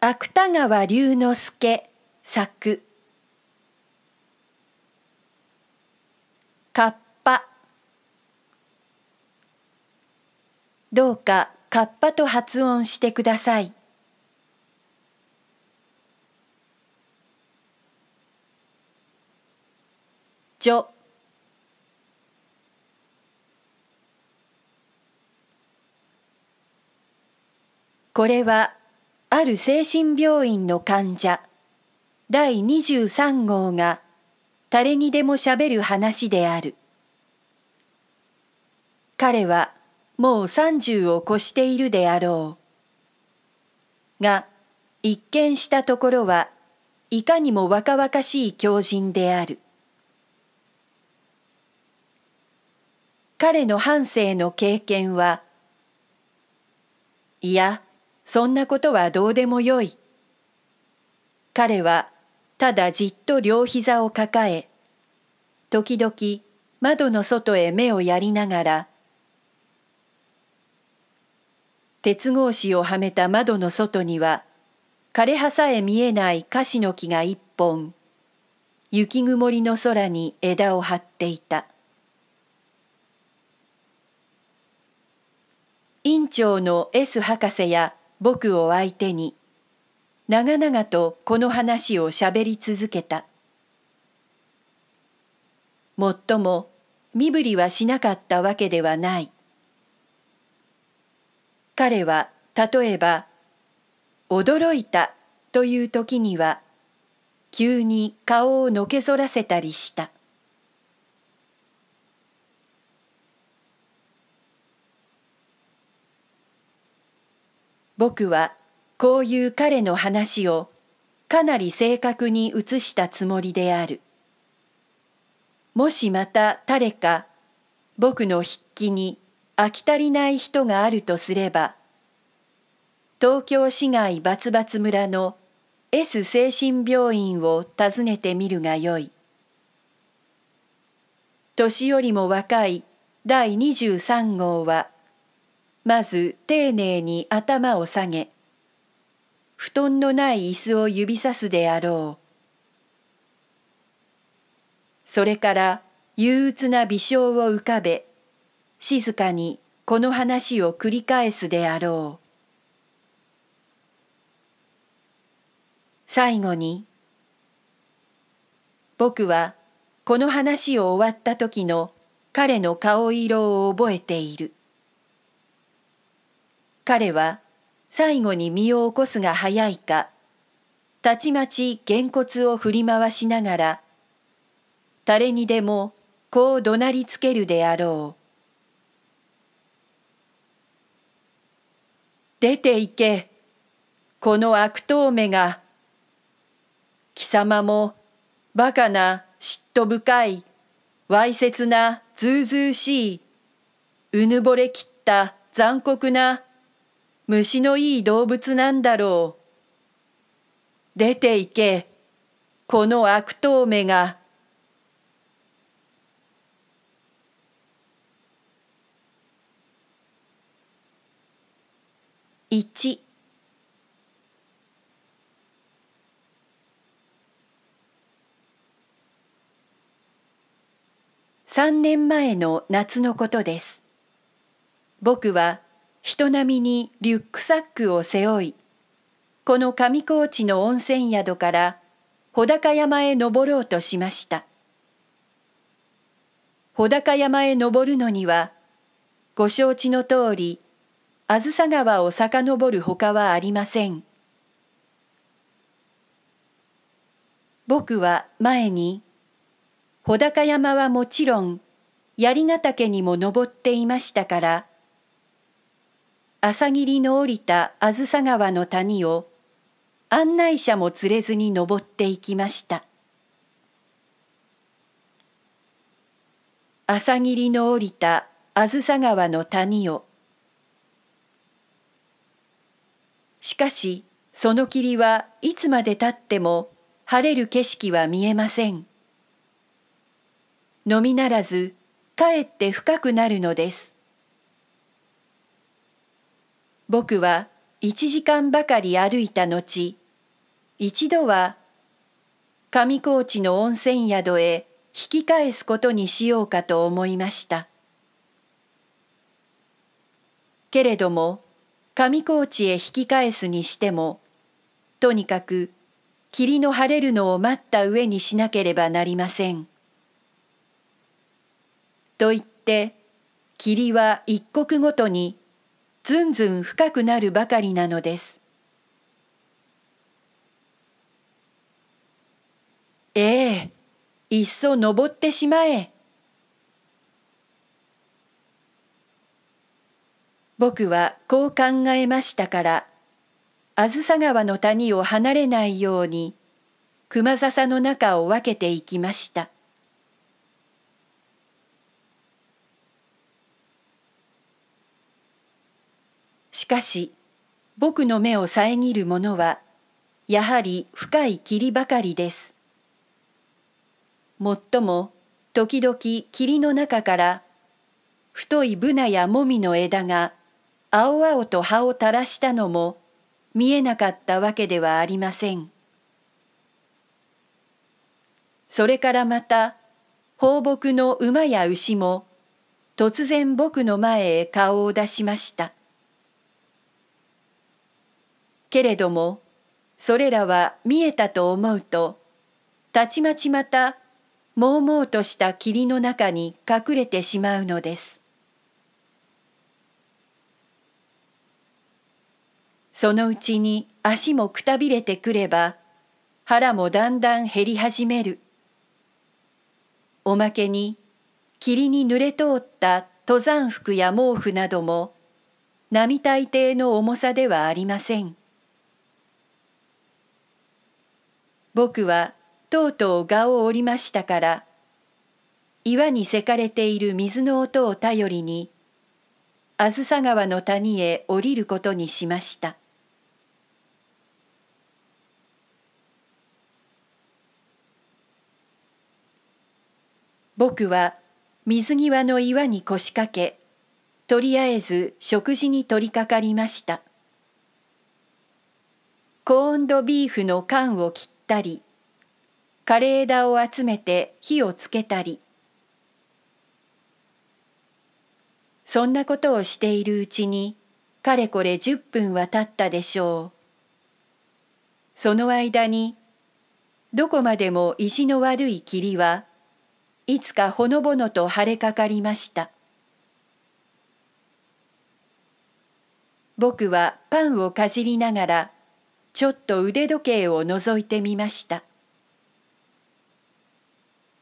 芥川龍之介作カッパどうかカッパと発音してくださいょ。これはある精神病院の患者第23号が誰にでもしゃべる話である彼はもう30を越しているであろうが一見したところはいかにも若々しい狂人である彼の半生の経験はいやそんなことはどうでもよい。彼はただじっと両膝を抱え、時々窓の外へ目をやりながら、鉄格子をはめた窓の外には、枯葉さえ見えないカシの木が一本、雪曇りの空に枝を張っていた。院長の S 博士や僕を相手に長々とこの話をしゃべり続けたもっとも身振りはしなかったわけではない彼は例えば「驚いた」という時には急に顔をのけぞらせたりした。僕はこういう彼の話をかなり正確に写したつもりである。もしまた誰か僕の筆記に飽き足りない人があるとすれば東京市街バツバツ村の S 精神病院を訪ねてみるがよい年よりも若い第23号はまず丁寧に頭を下げ布団のない椅子を指さすであろうそれから憂鬱な微笑を浮かべ静かにこの話を繰り返すであろう最後に僕はこの話を終わった時の彼の顔色を覚えている彼は最後に身を起こすが早いかたちまちげんこつを振り回しながら誰にでもこう怒鳴りつけるであろう出て行けこの悪党めが貴様もバカな嫉妬深いわいせつなずうずうしいうぬぼれきった残酷な虫のいい動物なんだろう。出ていけ、この悪党目が。一。三年前の夏のことです。僕は人並みにリュックサックを背負いこの上高地の温泉宿から穂高山へ登ろうとしました穂高山へ登るのにはご承知の通りあずさ川を遡るほかはありません僕は前に穂高山はもちろん槍ヶ岳にも登っていましたから朝霧の降りたあずさ川の谷を案内者も連れずに登っていきました朝霧の降りたあずさ川の谷をしかしその霧はいつまでたっても晴れる景色は見えませんのみならずかえって深くなるのです僕は一時間ばかり歩いた後、一度は上高地の温泉宿へ引き返すことにしようかと思いました。けれども上高地へ引き返すにしてもとにかく霧の晴れるのを待った上にしなければなりません。と言って霧は一刻ごとにずんずん深くなるばかりなのですええいっそ登ってしまえ僕はこう考えましたからあずさ川の谷を離れないように熊笹の中を分けていきました。しかし僕の目を遮るものはやはり深い霧ばかりです。もっとも時々霧の中から太いブナやモミの枝が青々と葉を垂らしたのも見えなかったわけではありません。それからまた放牧の馬や牛も突然僕の前へ顔を出しました。けれどもそれらは見えたと思うとたちまちまたもうもうとした霧の中に隠れてしまうのです。そのうちに足もくたびれてくれば腹もだんだん減り始める。おまけに霧に濡れ通った登山服や毛布なども並大抵の重さではありません。僕はとうとう蛾を折りましたから岩にせかれている水の音を頼りにあずさ川の谷へ降りることにしました僕は水際の岩に腰掛けとりあえず食事に取りかかりましたコーンドビーフの缶を切ってったり枯れ枝を集めて火をつけたりそんなことをしているうちにかれこれ10分は経ったでしょうその間にどこまでも意地の悪い霧はいつかほのぼのと晴れかかりました僕はパンをかじりながらちょっと腕時計を覗いてみました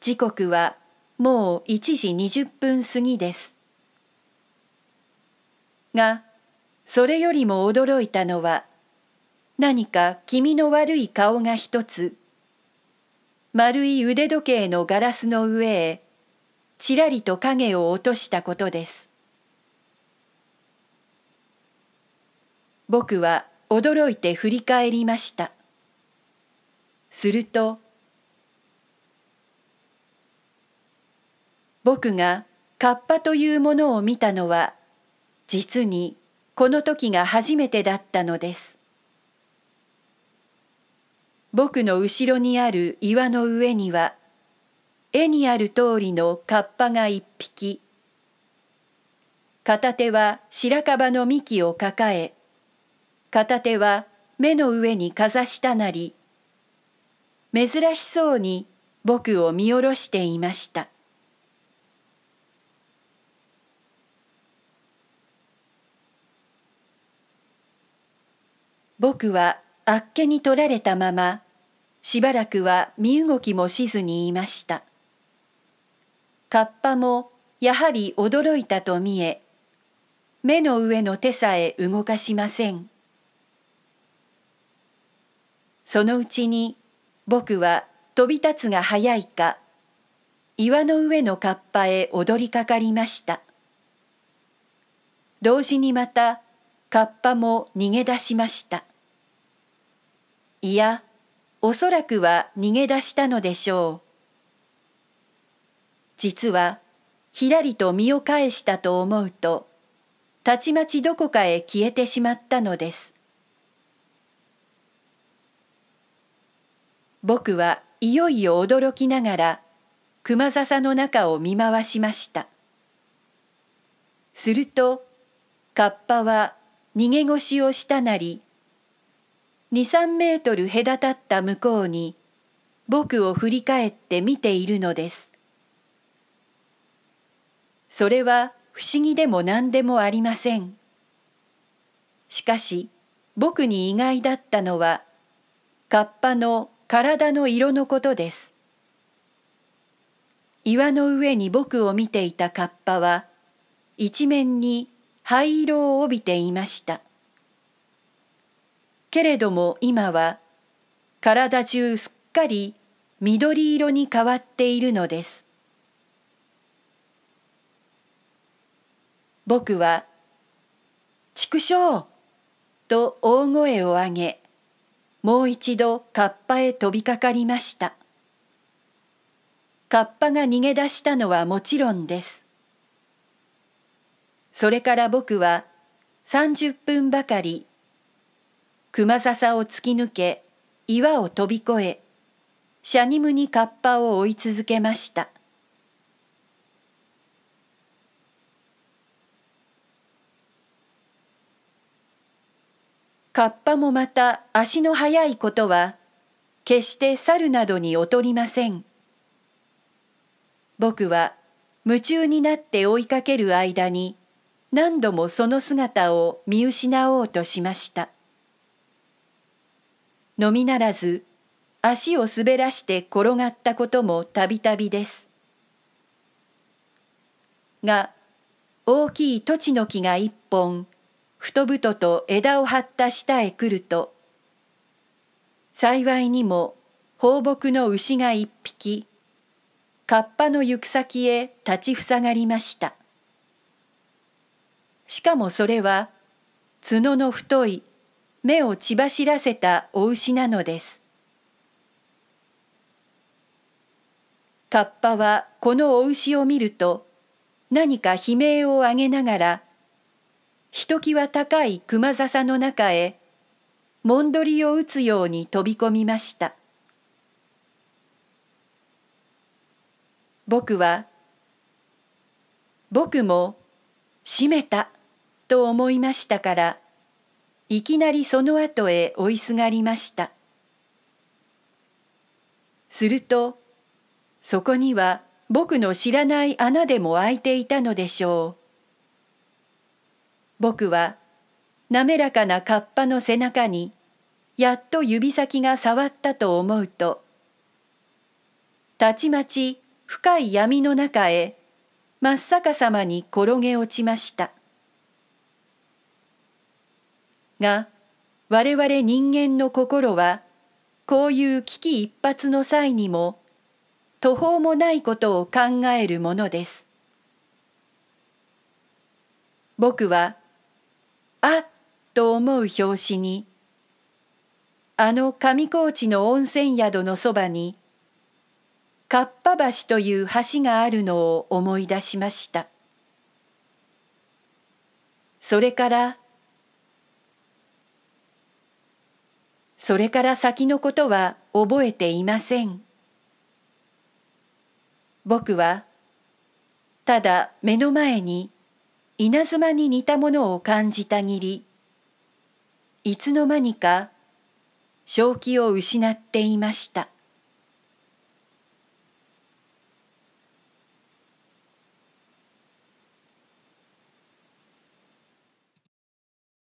時刻はもう1時20分過ぎですがそれよりも驚いたのは何か気味の悪い顔が一つ丸い腕時計のガラスの上へちらりと影を落としたことです僕は驚いて振り返りましたすると僕がカッパというものを見たのは実にこの時が初めてだったのです僕の後ろにある岩の上には絵にある通りのカッパが一匹片手は白樺の幹を抱え片手は目の上にかざしたなり珍しそうに僕を見下ろしていました僕はあっけに取られたまましばらくは身動きもしずにいましたカッパもやはり驚いたと見え目の上の手さえ動かしません。そのうちに僕は飛び立つが早いか岩の上の河童へ踊りかかりました同時にまた河童も逃げ出しましたいやおそらくは逃げ出したのでしょう実はひらりと身を返したと思うとたちまちどこかへ消えてしまったのです僕はいよいよ驚きながら熊笹の中を見回しましたするとカッパは逃げ腰をしたなり23メートル隔たった向こうに僕を振り返って見ているのですそれは不思議でも何でもありませんしかし僕に意外だったのはカッパの体の色のことです岩の上に僕を見ていたカッパは一面に灰色を帯びていましたけれども今は体中すっかり緑色に変わっているのです僕は「畜生!」と大声を上げもう一度カッパへ飛びかかりましたカッパが逃げ出したのはもちろんですそれから僕は30分ばかり熊笹を突き抜け岩を飛び越えシャニムにカッパを追い続けました。カッパもまた足の速いことは決して猿などに劣りません僕は夢中になって追いかける間に何度もその姿を見失おうとしましたのみならず足を滑らして転がったこともたびたびですが大きい土地の木が一本太ぶと枝を張った下へ来ると幸いにも放牧の牛が一匹河童の行く先へ立ちふさがりましたしかもそれは角の太い目を血走らせたお牛なのです河童はこのお牛を見ると何か悲鳴を上げながらひときわ高い熊笹の中へもんどりを打つように飛び込みました僕は僕も閉めたと思いましたからいきなりその後へ追いすがりましたするとそこには僕の知らない穴でも開いていたのでしょう僕は滑らかなカッパの背中にやっと指先が触ったと思うとたちまち深い闇の中へ真っ逆さまに転げ落ちましたが我々人間の心はこういう危機一髪の際にも途方もないことを考えるものです僕はあっと思う拍子にあの上高地の温泉宿のそばにかっぱ橋という橋があるのを思い出しましたそれからそれから先のことは覚えていません僕はただ目の前に稲妻に似たものを感じたぎりいつの間にか正気を失っていました。